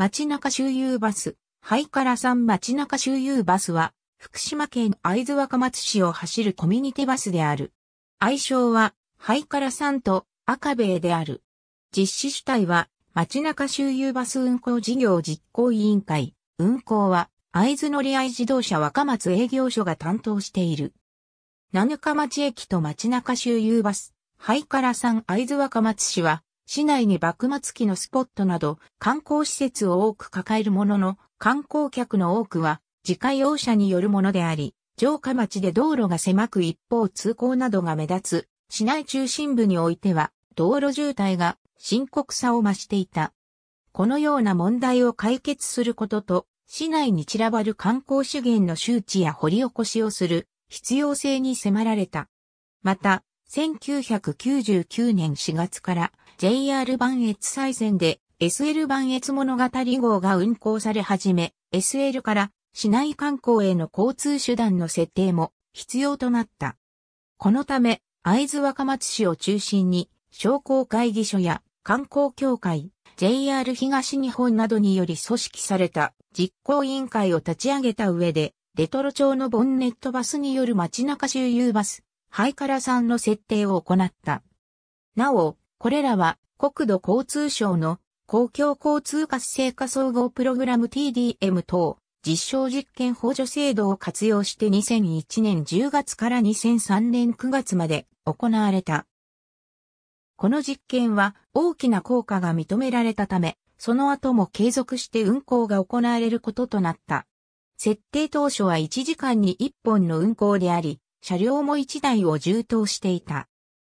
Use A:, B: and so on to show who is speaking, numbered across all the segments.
A: 街中周遊バス、ハイカラさん街中周遊バスは、福島県会津若松市を走るコミュニティバスである。愛称は、ハイカラさんと赤兵衛である。実施主体は、街中周遊バス運行事業実行委員会。運行は、会津乗合自動車若松営業所が担当している。七日町駅と街中周遊バス、ハイカラさん会津若松市は、市内に幕末期のスポットなど観光施設を多く抱えるものの、観光客の多くは自家用車によるものであり、城下町で道路が狭く一方通行などが目立つ、市内中心部においては道路渋滞が深刻さを増していた。このような問題を解決することと、市内に散らばる観光資源の周知や掘り起こしをする必要性に迫られた。また、1999年4月から JR 磐越西線で SL 磐越物語号が運行され始め、SL から市内観光への交通手段の設定も必要となった。このため、会津若松市を中心に商工会議所や観光協会、JR 東日本などにより組織された実行委員会を立ち上げた上で、レトロ町のボンネットバスによる街中周遊バス、ハイカラさんの設定を行った。なお、これらは国土交通省の公共交通活性化総合プログラム TDM 等実証実験補助制度を活用して2001年10月から2003年9月まで行われた。この実験は大きな効果が認められたため、その後も継続して運行が行われることとなった。設定当初は1時間に1本の運行であり、車両も1台を充当していた。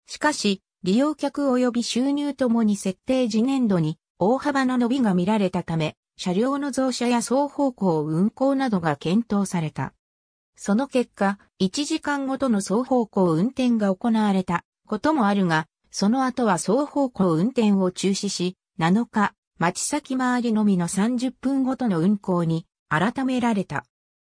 A: しかし、利用客及び収入ともに設定次年度に大幅な伸びが見られたため、車両の増車や双方向運行などが検討された。その結果、1時間ごとの双方向運転が行われたこともあるが、その後は双方向運転を中止し、7日、町先回りのみの30分ごとの運行に改められた。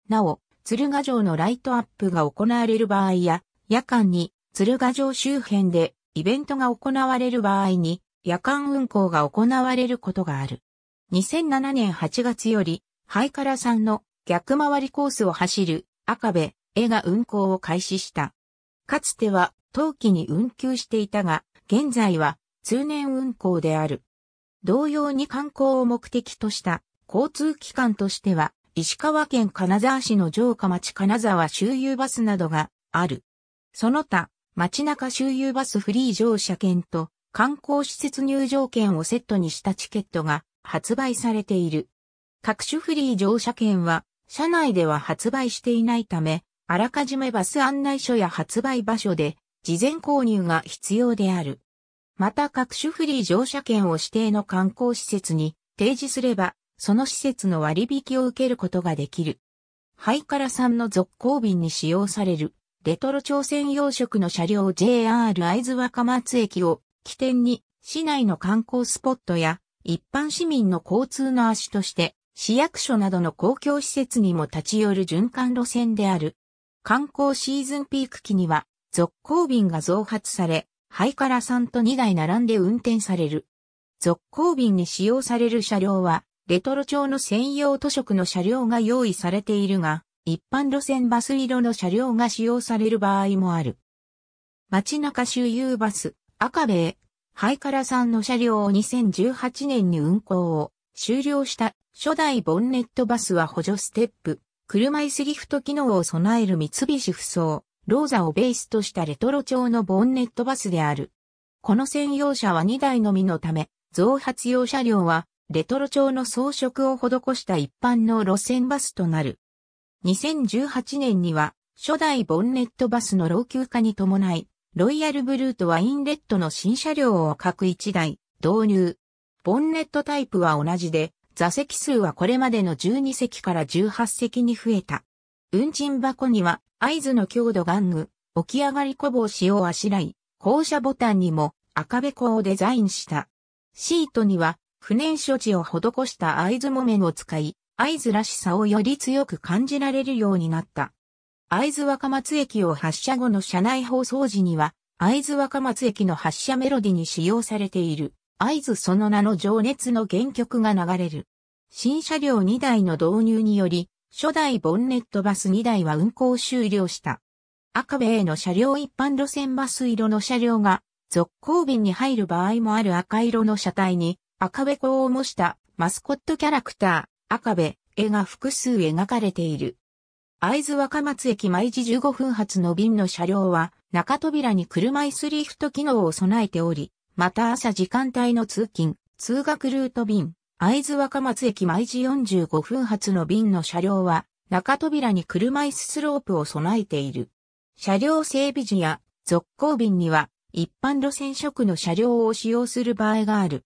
A: なお、鶴ヶ城のライトアップが行われる場合や、夜間に鶴ヶ城周辺でイベントが行われる場合に、夜間運行が行われることがある。2007年8月より、ハイカラさんの逆回りコースを走る赤部、絵が運行を開始した。かつては、冬季に運休していたが、現在は通年運行である。同様に観光を目的とした交通機関としては、石川県金沢市の城下町金沢周遊バスなどがある。その他、街中周遊バスフリー乗車券と観光施設入場券をセットにしたチケットが発売されている。各種フリー乗車券は、車内では発売していないため、あらかじめバス案内所や発売場所で事前購入が必要である。また各種フリー乗車券を指定の観光施設に提示すればその施設の割引を受けることができる。ハイカラさんの続行便に使用される、レトロ朝鮮洋食の車両 JR 会津若松駅を起点に、市内の観光スポットや、一般市民の交通の足として、市役所などの公共施設にも立ち寄る循環路線である。観光シーズンピーク期には、続行便が増発され、ハイカラさんと2台並んで運転される。続行便に使用される車両は、レトロ調の専用都色の車両が用意されているが、一般路線バス色の車両が使用される場合もある。街中周遊バス、赤米、ハイカラさんの車両を2018年に運行を終了した初代ボンネットバスは補助ステップ、車椅子ギフト機能を備える三菱不走、ローザをベースとしたレトロ調のボンネットバスである。この専用車は2台のみのため、増発用車両はレトロ調の装飾を施した一般の路線バスとなる。2018年には、初代ボンネットバスの老朽化に伴い、ロイヤルブルーとワインレッドの新車両を各1台導入。ボンネットタイプは同じで、座席数はこれまでの12席から18席に増えた。運賃箱には合図の強度玩具、起き上がりこぼしをあしらい、降車ボタンにも赤べこをデザインした。シートには不燃処置を施した会津木綿を使い、会津らしさをより強く感じられるようになった。会津若松駅を発車後の車内放送時には、会津若松駅の発車メロディに使用されている、会津その名の情熱の原曲が流れる。新車両2台の導入により、初代ボンネットバス2台は運行終了した。赤部への車両一般路線バス色の車両が、続行便に入る場合もある赤色の車体に、赤べこを模したマスコットキャラクター、赤べ、絵が複数描かれている。会津若松駅毎時15分発の便の車両は、中扉に車椅子リフト機能を備えており、また朝時間帯の通勤、通学ルート便、会津若松駅毎時45分発の便の車両は、中扉に車椅子スロープを備えている。車両整備時や続行便には、一般路線職の車両を使用する場合がある。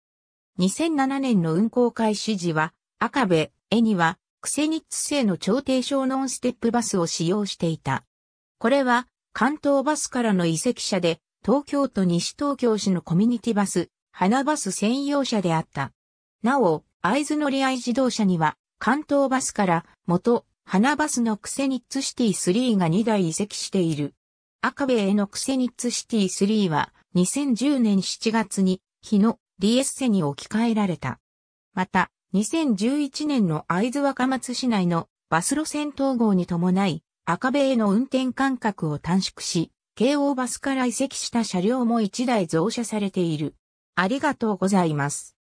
A: 2007年の運行開始時は、赤部、絵には、クセニッツ製の超低小ノンステップバスを使用していた。これは、関東バスからの移籍車で、東京都西東京市のコミュニティバス、花バス専用車であった。なお、会津乗り合い自動車には、関東バスから元、花バスのクセニッツシティ3が2台移籍している。赤部へのクセニッツシティ3は2010年7月に日野リエッセに置き換えられた。また、2011年の会津若松市内のバス路線統合に伴い、赤部への運転間隔を短縮し、京王バスから移籍した車両も1台増車されている。ありがとうございます。